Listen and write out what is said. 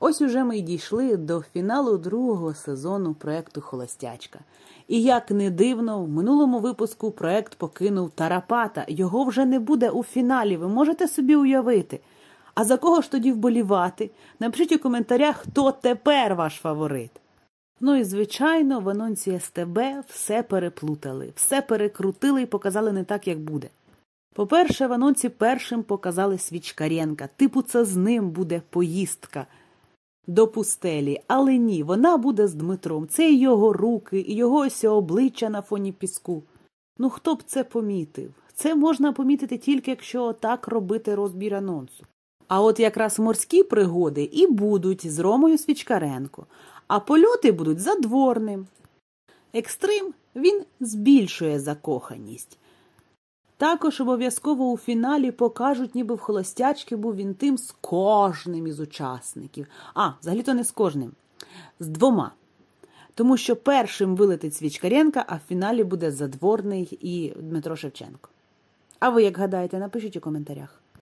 Ось уже ми й дійшли до фіналу другого сезону проекту Холостячка. І як не дивно, в минулому випуску проект покинув Тарапата. Його вже не буде у фіналі. Ви можете собі уявити. А за кого ж тоді вболівати? Напишіть у коментарях, хто тепер ваш фаворит. Ну і звичайно, в анонсі СТБ все переплутали, все перекрутили і показали не так, як буде. По-перше, в анонсі першим показали Свічкарєнка. Типу, це з ним буде поїздка до пустелі, але ні, вона буде з Дмитром. Це його руки, і його ось обличчя на фоні піску. Ну хто б це помітив? Це можна помітити тільки, якщо так робити розбір анонсу. А от якраз морські пригоди і будуть з Ромою Свічкаренко, а польоти будуть задворним. Екстрим він збільшує закоханість. Також обов'язково у фіналі покажуть, ніби в холостячки був він тим з кожним із учасників. А, взагалі-то не з кожним, з двома. Тому що першим вилетить Свічкаренка, а в фіналі буде Задворний і Дмитро Шевченко. А ви як гадаєте, напишіть у коментарях.